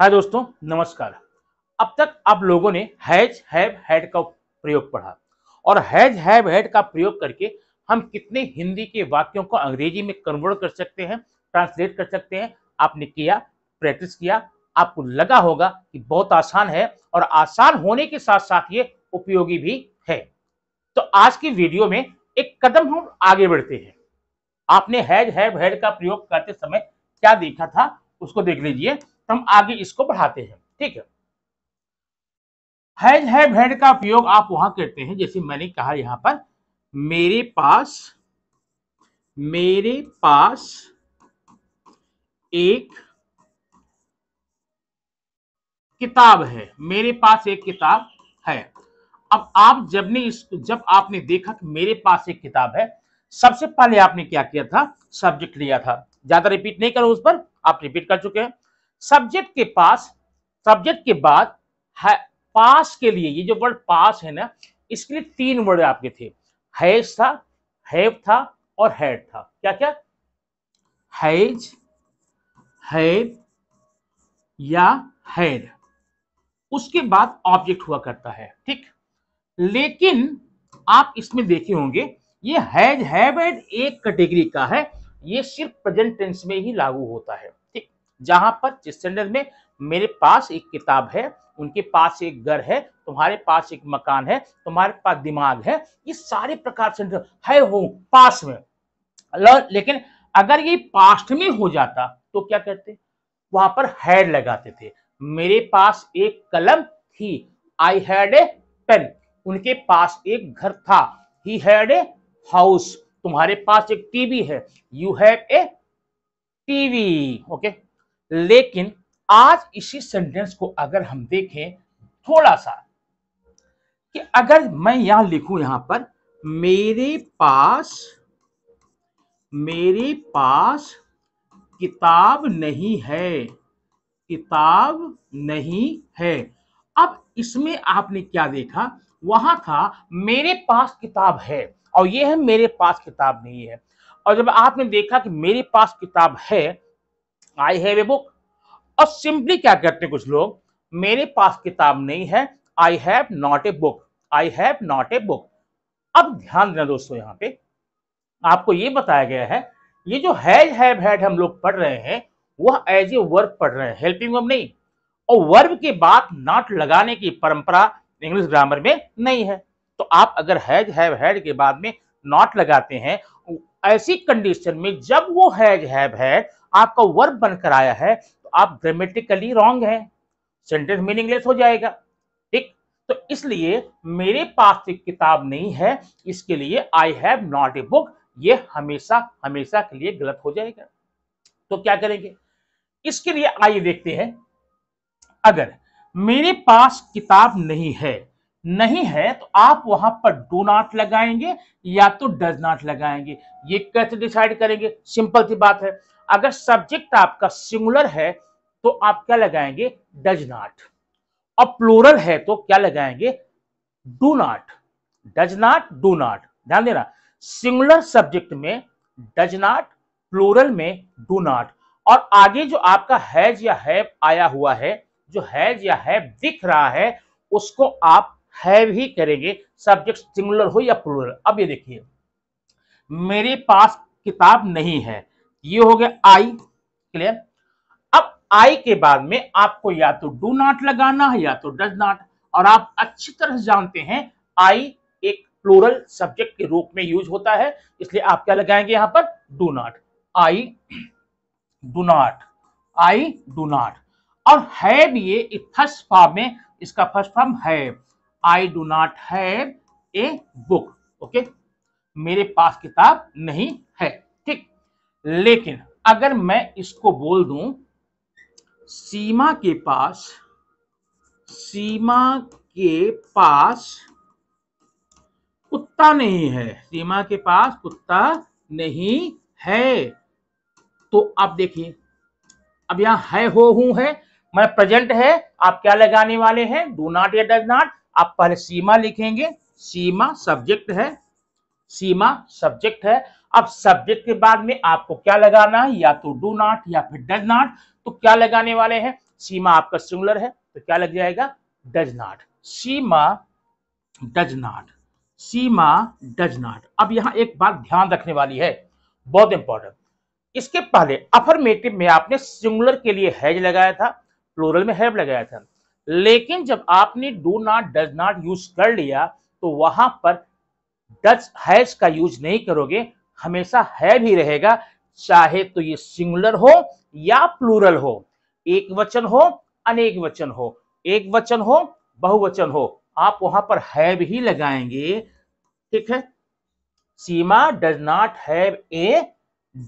हाय दोस्तों नमस्कार अब तक आप लोगों ने हैज हैव हैड का प्रयोग पढ़ा और हैज हैव हैड का प्रयोग करके हम कितने हिंदी के वाक्यों को अंग्रेजी में कन्वर्ट कर सकते हैं ट्रांसलेट कर सकते हैं आपने किया प्रैक्टिस किया आपको लगा होगा कि बहुत आसान है और आसान होने के साथ साथ ये उपयोगी भी है तो आज की वीडियो में एक कदम हम आगे बढ़ते हैं आपने हैज हैव हैड का प्रयोग करते समय क्या देखा था उसको देख लीजिए तो हम आगे इसको बढ़ाते हैं ठीक है हैज हैव भेड़ का उपयोग आप वहां करते हैं जैसे मैंने कहा यहां पर मेरे पास मेरे पास एक किताब है मेरे पास एक किताब है अब आप जब ने इस जब आपने देखा कि मेरे पास एक किताब है सबसे पहले आपने क्या किया था सब्जेक्ट लिया था ज्यादा रिपीट नहीं करो उस पर आप रिपीट कर चुके हैं सब्जेक्ट के पास सब्जेक्ट के बाद पास के लिए ये जो वर्ड पास है ना इसके लिए तीन वर्ड आपके थे हैज था हैव था और हैड था क्या क्या हैज हैव या हैड उसके बाद ऑब्जेक्ट हुआ करता है ठीक लेकिन आप इसमें देखे होंगे ये हैज हैव एक कैटेगरी का है ये सिर्फ प्रेजेंट टेंस में ही लागू होता है जहां पर जिस सेंटर में मेरे पास एक किताब है उनके पास एक घर है तुम्हारे पास एक मकान है तुम्हारे पास दिमाग है ये सारे प्रकार सेंटर है हो पास में लेकिन अगर ये पास्ट में हो जाता तो क्या करते वहां पर हैड लगाते थे मेरे पास एक कलम थी आई हैड ए पेन उनके पास एक घर था ही हैड ए हाउस तुम्हारे पास एक टीवी है you have a TV okay लेकिन आज इसी सेंटेंस को अगर हम देखें थोड़ा सा कि अगर मैं यहां लिखूं यहां पर मेरे पास मेरे पास किताब नहीं है किताब नहीं है अब इसमें आपने क्या देखा वहां था मेरे पास किताब है और यह है मेरे पास किताब नहीं है और जब आपने देखा कि मेरे पास किताब है आई हैव ए बुक और सिंपली क्या करते हैं कुछ लोग मेरे पास किताब नहीं है I have not a book I have not a book अब ध्यान देना दोस्तों यहाँ पे आपको ये बताया गया है ये जो हैज हैव हैड हम लोग पढ़ रहे हैं वह एज ए वर्ब पढ़ रहे हैं हेल्पिंग वर्ब नहीं और वर्ब के बाद नॉट लगाने की परंपरा इंग्लिश ग्रामर में नहीं है तो आप अगर हैज हैव हैड के बाद में नॉट लगाते हैं ऐसी कंडीशन में जब वो हैज हैव हैड आपका वर्ब बनकर आया है तो आप ग्रामेटिकली रॉन्ग है सेंटेंस मीनिंगलेस हो जाएगा ठीक तो इसलिए मेरे पास एक किताब नहीं है इसके लिए I have not a book ये हमेशा हमेशा के लिए गलत हो जाएगा तो क्या करेंगे इसके लिए आइए देखते हैं अगर मेरे पास किताब नहीं है नहीं है तो आप वहां पर डू नॉट लगाएंगे या तो डज नॉट लगाएंगे ये कैसे डिसाइड करेंगे सिंपल सी बात है अगर सब्जेक्ट आपका सिंगुलर है तो आप क्या लगाएंगे डज नॉट और प्लोरल है तो क्या लगाएंगे do not does not do not ध्यान देना सिंगुलर सब्जेक्ट में डज नॉट प्लोरल में डू नॉट और आगे जो आपका हैज या हैव आया हुआ है जो हैज या हैव दिख रहा है उसको आप हैव ही करेंगे सब्जेक्ट सिंगुलर हो या प्लोरल अब ये देखिए मेरे पास किताब नहीं है ये हो गया आई क्लियर अब आई के बाद में आपको या तो डू नॉट लगाना है या तो डज नॉट और आप अच्छी तरह जानते हैं आई एक प्लोरल सब्जेक्ट के रूप में यूज होता है इसलिए आप क्या लगाएंगे यहां पर do not I do not I do not और हैव ये फर्स्ट फॉर्म में इसका फर्स्ट फॉर्म है I do not have book okay मेरे पास किताब नहीं है ठीक लेकिन अगर मैं इसको बोल दूं सीमा के पास सीमा के पास कुत्ता नहीं है सीमा के पास कुत्ता नहीं है तो आप देखिए अब यहां है हो हूं है मैं प्रेजेंट है आप क्या लगाने वाले हैं डू नॉट या डज नॉट आप पहले सीमा लिखेंगे सीमा सब्जेक्ट है सीमा सब्जेक्ट है अब सब्जेक्ट के बाद में आपको क्या लगाना है या तो डू नॉट या फिर डज नॉट तो क्या लगाने वाले हैं सीमा आपका सिंगुलर है तो क्या लग जाएगा does not Seema does not Seema does not अब यहां एक बात ध्यान रखने वाली है बहुत इंपॉर्टेंट इसके पहले अफर्मेटिव में आपने सिंगुलर के लिए हैज लगाया था प्लोरल में हैव लगाया था लेकिन जब आपने do not does not use कर लिया तो वहां पर डज हैज का यूज नहीं करोगे हमेशा है भी रहेगा चाहे तो ये सिंगुलर हो या प्लूरल हो एक वचन हो अनेक वचन हो एक वचन हो बहुवचन हो आप वहां पर हैव ही लगाएंगे ठीक है Seema does not have a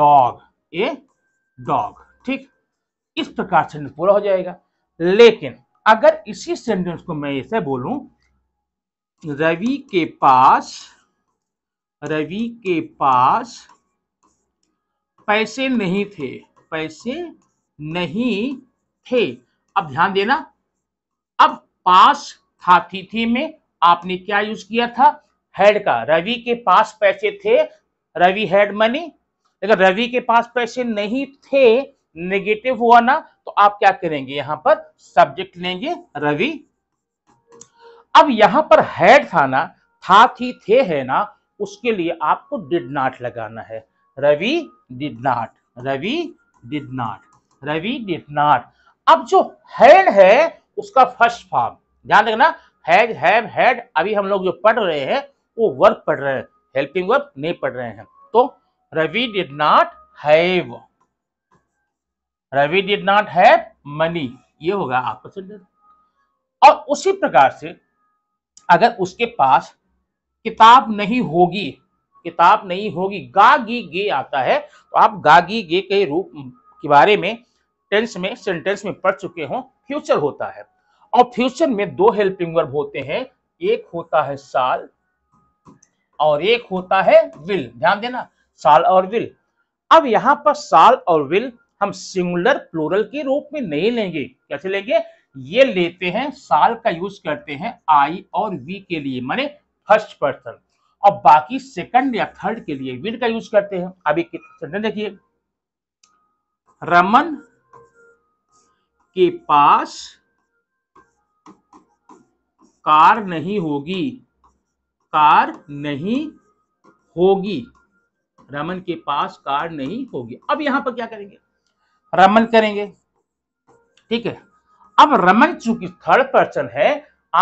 dog a dog ठीक इस प्रकार सेंटेंस पूरा हो जाएगा लेकिन अगर इसी सेंटेंस को मैं ऐसे बोलूं रवि के पास रवि के पास पैसे नहीं थे पैसे नहीं थे अब ध्यान देना अब पास था थी में आपने क्या यूज किया था हेड का रवि के पास पैसे थे रवि हैड मनी अगर रवि के पास पैसे नहीं थे नेगेटिव हुआ ना तो आप क्या करेंगे यहां पर सब्जेक्ट लेंगे रवि अब यहां पर हेड था ना था थी थे है ना उसके लिए आपको डिड नॉट लगाना है Ravi did not Ravi did not Ravi did not अब जो हैड है उसका फर्स्ट फॉर्म ध्यान रखना हैज हैव हैड अभी हम लोग जो पढ़ रहे हैं वो वर्क पढ़ रहे हैं हेल्पिंग वर्क नहीं पढ़ रहे हैं तो Ravi did not have Ravi did not have money ये होगा आपका सेंटेंस और उसी प्रकार से अगर उसके पास किताब नहीं होगी किताब नहीं होगी गागी गे आता है तो आप गागी गे के रूप के बारे में टेंस में सेंटेंस में पढ़ चुके हो फ्यूचर होता है और फ्यूचर में दो हेल्पिंग वर्ब होते हैं एक होता है साल और एक होता है विल ध्यान देना साल और विल अब यहां पर साल और विल हम सिंगुलर प्लोरल के रूप में नहीं लेंगे कैसे लेंगे ये लेते हैं साल का यूज करते हैं आई और वी के लिए माने फर्स्ट पर्सन और बाकी सेकंड या थर्ड के लिए विल का यूज करते हैं अभी एक देखिए रमन के पास कार नहीं होगी कार नहीं होगी रमन के पास कार नहीं होगी अब यहां पर क्या करेंगे रमन करेंगे ठीक है अब रमन चूंकि थर्ड पर्सन है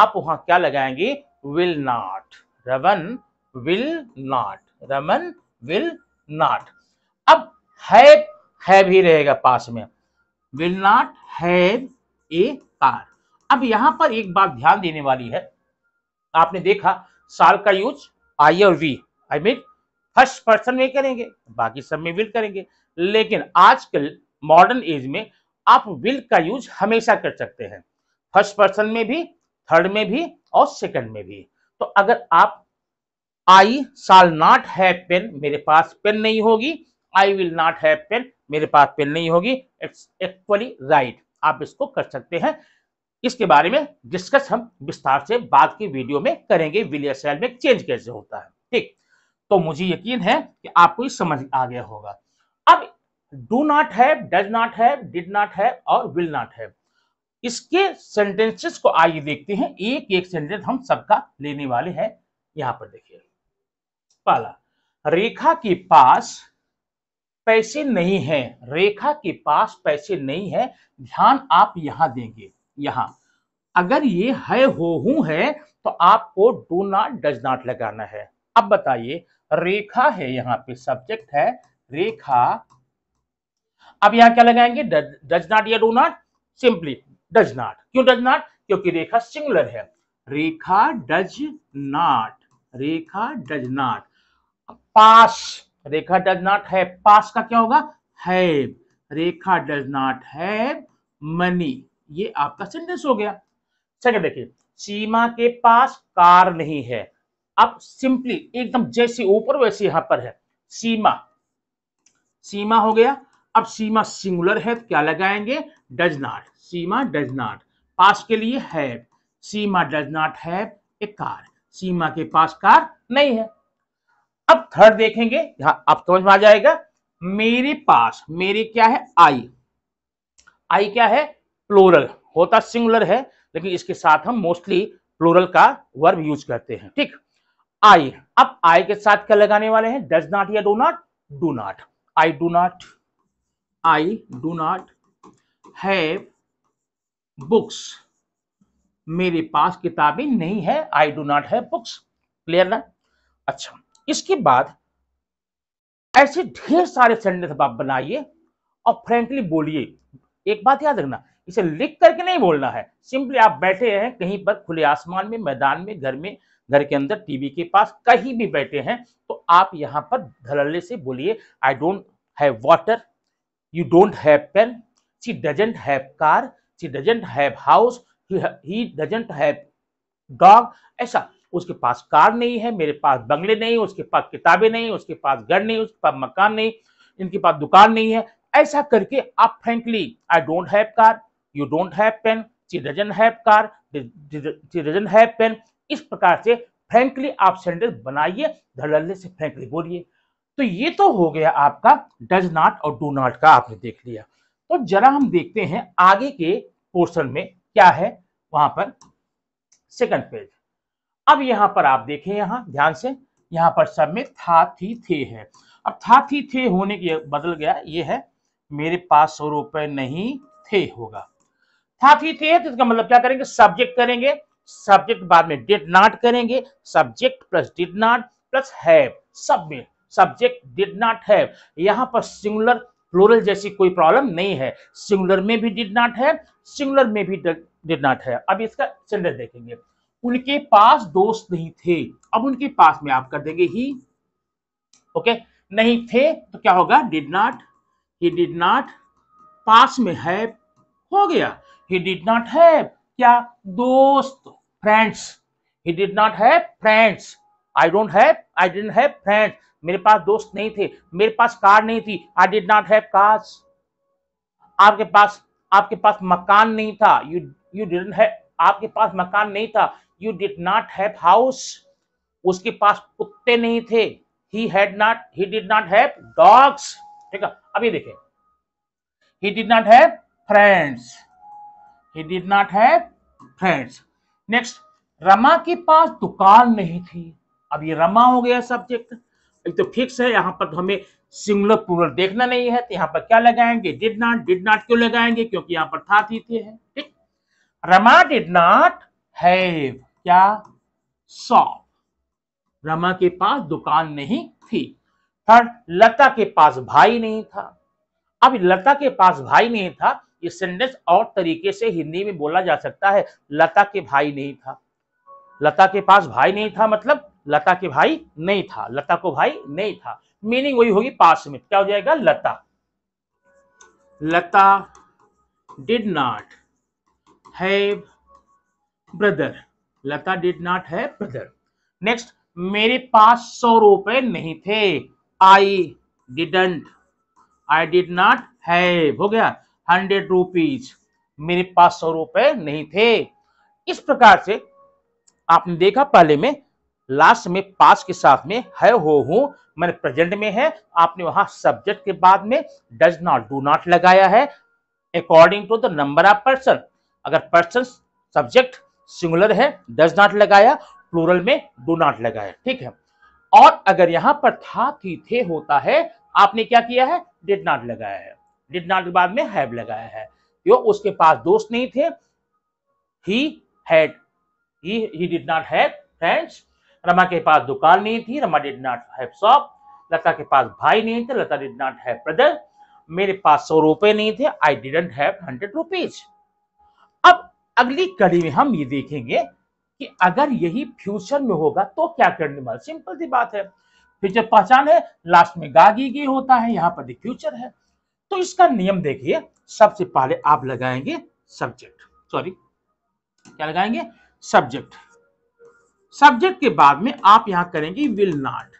आप वहां क्या लगाएंगे will not raman will not raman will not ab have have भी rahega पास mein will not have a car ab yahan par ek baat dhyan dene wali hai aapne dekha shall ka use i or we i mean first person में करेंगे बाकी सब में will करेंगे लेकिन आजकल मॉडर्न एज में आप विल का यूज हमेशा कर सकते हैं फर्स्ट पर्सन में भी थर्ड में भी और सेकंड में भी तो अगर आप आई साल नॉट है पेन मेरे पास पेन नहीं होगी I will not have pen मेरे पास पेन नहीं होगी इट्स इक्वली राइट आप इसको कर सकते हैं इसके बारे में डिस्कस हम विस्तार से बाद की वीडियो में करेंगे विलियर सेल में चेंज कैसे होता है ठीक तो मुझे यकीन है कि आपको ये समझ आ गया होगा अब do not have does not have did not have और विल नॉट हैव इसके सेंटेंसेस को आइए देखते हैं एक एक सेंटेंस हम सबका लेने वाले हैं यहां पर देखिए पहला रेखा के पास पैसे नहीं है रेखा के पास पैसे नहीं है ध्यान आप यहां देंगे यहां अगर ये है हो हूं है तो आपको डू नॉट डज नॉट लगाना है अब बताइए रेखा है यहाँ पे सब्जेक्ट है रेखा अब यहाँ क्या लगाएंगे डज नॉट या do not simply does not क्यों डज नॉट क्योंकि रेखा सिंगुलर है Rekha does not Rekha does not पास रेखा डज नॉट है पास का क्या होगा have Rekha does not have money ये आपका सेंटेंस हो गया सेकंड देखिए सीमा के पास कार नहीं है अब सिंपली एकदम जैसे ऊपर वैसे यहां पर है सीमा सीमा हो गया अब सीमा सिंगुलर है तो क्या लगाएंगे does not Seema does not पास के लिए है सीमा डज नॉट है ए कार सीमा के पास कार नहीं है अब थर्ड देखेंगे यहां आप समझ में आ जाएगा मेरे पास मेरे क्या है आई आई क्या है प्लोरल होता सिंगुलर है लेकिन इसके साथ हम मोस्टली प्लोरल का वर्ब यूज करते हैं ठीक आई अब आई के साथ क्या लगाने वाले हैं डज नॉट या do not do not I do not I do not have books मेरे पास किताबें नहीं है I do not have books clear ना अच्छा इसके बाद ऐसे ढेर सारे सेंटेंस आप बनाइए और फ्रेंकली बोलिए एक बात याद रखना इसे लिख करके नहीं बोलना है सिंपली आप बैठे हैं कहीं पर खुले आसमान में मैदान में घर में घर के अंदर टीवी के पास कहीं भी बैठे हैं तो आप यहां पर धड़ल्ले से बोलिए I don't have water you don't have pen she doesn't have car she doesn't have house he, he doesn't have dog ऐसा उसके पास कार नहीं है मेरे पास बंगले नहीं उसके पास किताबें नहीं उसके पास घर नहीं उसके पास मकान नहीं इनके पास दुकान नहीं है ऐसा करके आप frankly I don't have car you don't have pen she doesn't have car she doesn't have pen इस प्रकार से फ्रेंकली आप सेंटेंस बनाइए धड़ल्ले से फ्रेंकली बोलिए तो ये तो हो गया आपका डज नॉट और डू नॉट का आपने देख लिया तो जरा हम देखते हैं आगे के पोर्शन में क्या है वहां पर सेकंड पेज अब यहां पर आप देखें यहां ध्यान से यहां पर सब में था थी थे है अब था थी थे होने के बदल गया ये है मेरे पास सौ रुपए नहीं थे होगा था थी थे तो इसका मतलब क्या करेंगे सब्जेक्ट करेंगे सब्जेक्ट बाद में डिड नॉट करेंगे subject plus did not plus have सब में सब्जेक्ट डिड नॉट हैव यहाँ पर सिंगुलर प्लूरल जैसी कोई प्रॉब्लम नहीं है सिंगुलर में भी डिड नॉट है सिंगुलर में भी डिड नॉट है अब इसका सेंटेंस देखेंगे उनके पास दोस्त नहीं थे अब उनके पास में आप कर देंगे ही ओके नहीं थे तो क्या होगा did not he did not पास में है हो गया ही डिड नॉट है क्या दोस्त friends he did not have friends I don't have I didn't है फ्रेंड्स मेरे पास दोस्त नहीं थे मेरे पास कार नहीं थी I did not have cars आपके पास आपके पास मकान नहीं था यू यू डिडंट है आपके पास मकान नहीं था you did not have house उसके पास कुत्ते नहीं थे he had not he did not have dogs ठीक है अभी देखे he did not have friends he did not have friends next Rama के पास दुकान नहीं थी अब ये रमा हो गया सब्जेक्ट एक तो फिक्स है यहाँ पर तो हमें सिंगुलर प्लूरल देखना नहीं है तो यहाँ पर क्या लगाएंगे डिड नॉट डिड नॉट क्यों लगाएंगे क्योंकि यहाँ पर था थी थे है ठीक रमा डिड नॉट हैव क्या शॉप रमा के पास दुकान नहीं थी थर्ड लता के पास भाई नहीं था अब लता के पास भाई नहीं था ये सेंटेंस और तरीके से हिंदी में बोला जा सकता है लता के भाई नहीं था लता के पास भाई नहीं था मतलब लता के भाई नहीं था लता को भाई नहीं था मीनिंग वही होगी पास में क्या हो जाएगा Lata Lata did not have brother Lata did not have brother next मेरे पास सौ रुपए नहीं थे I didn't I did not have हो गया हंड्रेड रुपीज मेरे पास सौ रुपए नहीं थे इस प्रकार से आपने देखा पहले में लास्ट में पास के साथ में है हो हूं मैंने प्रेजेंट में है आपने वहां सब्जेक्ट के बाद में डज नॉट डू नॉट लगाया है according to the number of person अगर पर्सन सब्जेक्ट सिंगुलर है डज नॉट लगाया प्लूरल में डू नॉट लगाया ठीक है और अगर यहां पर था थी थे होता है आपने क्या किया है डिड नॉट लगाया है डिड नॉट के बाद में हैव लगाया है क्यों उसके पास दोस्त नहीं थे he had he he did not have friends Rama के पास दुकान नहीं थी Rama did not have shop Lata के पास भाई नहीं थे Lata did not have brother मेरे पास सौ रुपए नहीं थे I didn't have hundred rupees अब अगली कड़ी में हम ये देखेंगे कि अगर यही फ्यूचर में होगा तो क्या करने वाले सिंपल सी बात है फ्यूचर पहचान है लास्ट में गागी गी गी होता है यहाँ पर फ्यूचर है तो इसका नियम देखिए सबसे पहले आप लगाएंगे सब्जेक्ट सॉरी क्या लगाएंगे सब्जेक्ट सब्जेक्ट के बाद में आप यहां करेंगे will not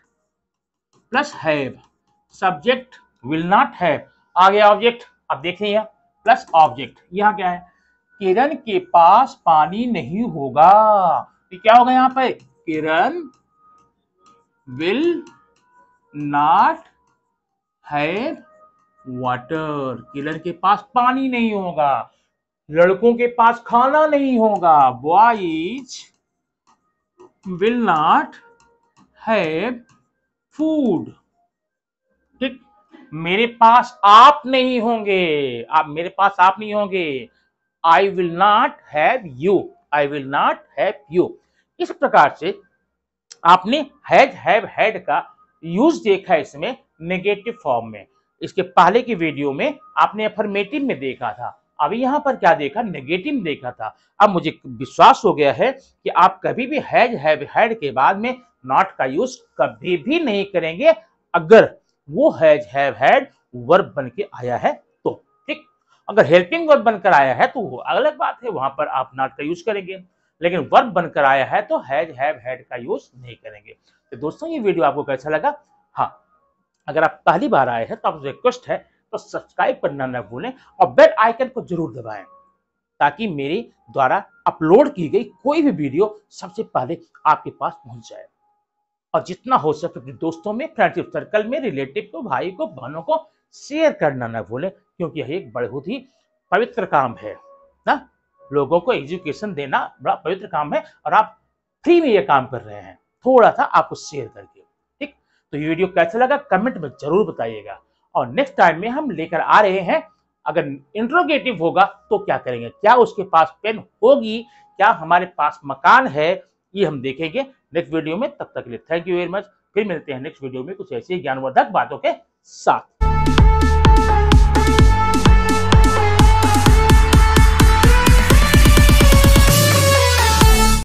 plus have subject will not have गया ऑब्जेक्ट अब यहां प्लस ऑब्जेक्ट यहां क्या है किरण के पास पानी नहीं होगा तो क्या होगा यहां पर Kiran will not have water Kiran के पास पानी नहीं होगा लड़कों के पास खाना नहीं होगा boys will not have food ठीक मेरे पास आप नहीं होंगे आप मेरे पास आप नहीं होंगे I will not have you I will not have you इस प्रकार से आपने हैज हैव हैड का यूज देखा इसमें नेगेटिव फॉर्म में इसके पहले की वीडियो में आपने अफर्मेटिव में देखा था अभी यहाँ पर क्या देखा नेगेटिव देखा था अब मुझे विश्वास हो गया है कि आप कभी भी हैज हैव हैड के बाद में नॉट का यूज कभी भी नहीं करेंगे अगर वो हैज हैव हैड वर्ब बन के आया है तो ठीक अगर हेल्पिंग वर्ब बनकर आया है तो वो अलग बात है वहां पर आप नॉट का यूज करेंगे लेकिन वर्ब बनकर आया है तो हैज हैव हैड का यूज नहीं करेंगे तो दोस्तों ये वीडियो आपको कैसा लगा हाँ अगर आप पहली बार आए हैं तो आपसे रिक्वेस्ट है तो सब्सक्राइब करना न भूलें और बेल आइकन को जरूर दबाएं ताकि मेरे द्वारा अपलोड की गई कोई भी वीडियो सबसे पहले आपके पास पहुंच जाए और जितना हो सके अपने दोस्तों में फ्रेंडशिप सर्कल में रिलेटिव को भाई को बहनों को शेयर करना न भूलें क्योंकि यह एक बहुत ही पवित्र काम है ना लोगों को एजुकेशन देना बड़ा पवित्र काम है और आप फ्री में ये काम कर रहे हैं थोड़ा सा आपको शेयर करके ठीक तो ये वीडियो कैसा लगा कमेंट में जरूर बताइएगा और नेक्स्ट टाइम में हम लेकर आ रहे हैं अगर इंट्रोगेटिव होगा तो क्या करेंगे क्या उसके पास पेन होगी क्या हमारे पास मकान है ये हम देखेंगे नेक्स्ट वीडियो में तब तक के लिए थैंक यू वेरी मच फिर मिलते हैं नेक्स्ट वीडियो में कुछ ऐसी ज्ञानवर्धक बातों के साथ